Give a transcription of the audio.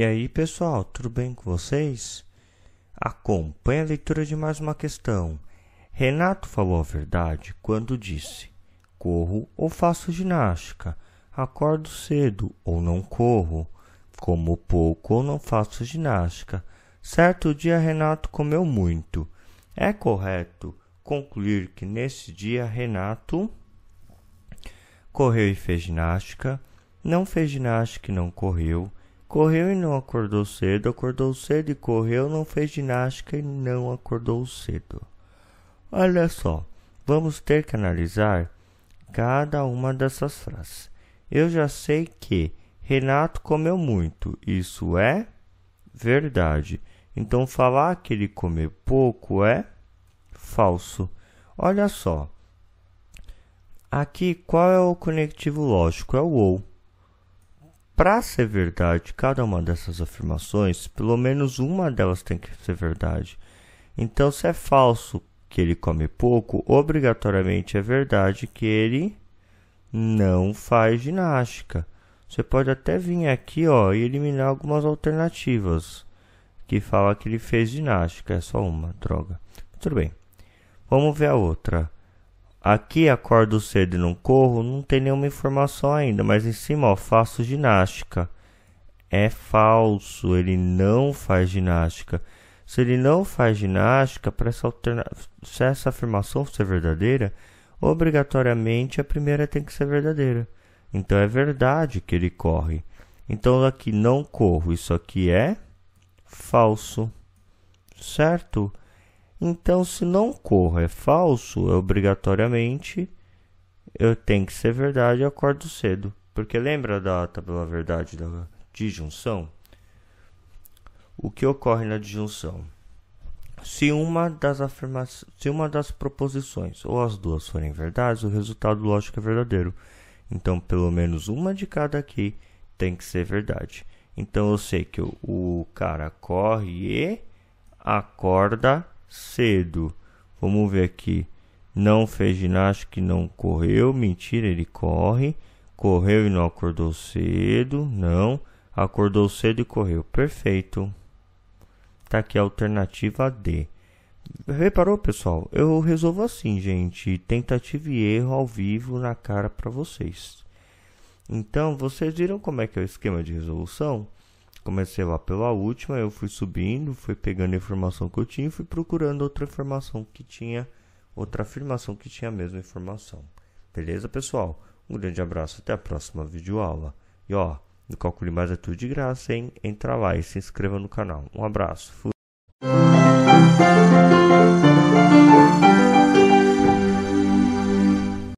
E aí, pessoal, tudo bem com vocês? Acompanhe a leitura de mais uma questão. Renato falou a verdade quando disse: corro ou faço ginástica, acordo cedo ou não corro, como pouco ou não faço ginástica. Certo dia Renato comeu muito. É correto concluir que nesse dia Renato correu e fez ginástica, não fez ginástica e não correu, Correu e não acordou cedo, acordou cedo e correu, não fez ginástica e não acordou cedo. Olha só, vamos ter que analisar cada uma dessas frases. Eu já sei que Renato comeu muito, isso é verdade. Então falar que ele comeu pouco é falso. Olha só. Aqui qual é o conectivo lógico? É o ou para ser verdade cada uma dessas afirmações, pelo menos uma delas tem que ser verdade. Então, se é falso que ele come pouco, obrigatoriamente é verdade que ele não faz ginástica. Você pode até vir aqui ó, e eliminar algumas alternativas que fala que ele fez ginástica. É só uma, droga. Tudo bem. Vamos ver a outra. Aqui acordo cedo e não corro, não tem nenhuma informação ainda, mas em cima, ó, faço ginástica. É falso, ele não faz ginástica. Se ele não faz ginástica, para essa alterna... se essa afirmação ser verdadeira, obrigatoriamente a primeira tem que ser verdadeira. Então é verdade que ele corre. Então aqui não corro, isso aqui é falso. Certo? Então, se não corro é falso, é obrigatoriamente eu tenho que ser verdade e acordo cedo. Porque lembra da tabela verdade da disjunção? O que ocorre na disjunção? Se uma das afirmações, se uma das proposições ou as duas forem verdades, o resultado lógico é verdadeiro. Então, pelo menos uma de cada aqui tem que ser verdade. Então, eu sei que o, o cara corre e acorda cedo. Vamos ver aqui. Não fez ginástica e não correu. Mentira, ele corre. Correu e não acordou cedo. Não. Acordou cedo e correu. Perfeito. Tá aqui a alternativa D. Reparou, pessoal? Eu resolvo assim, gente. Tentativa e erro ao vivo na cara para vocês. Então, vocês viram como é que é o esquema de resolução? comecei lá pela última, eu fui subindo, fui pegando a informação que eu tinha e fui procurando outra informação que tinha, outra afirmação que tinha a mesma informação. Beleza, pessoal? Um grande abraço, até a próxima videoaula. E ó, no Calcule Mais é tudo de graça, hein? Entra lá e se inscreva no canal. Um abraço. Fui.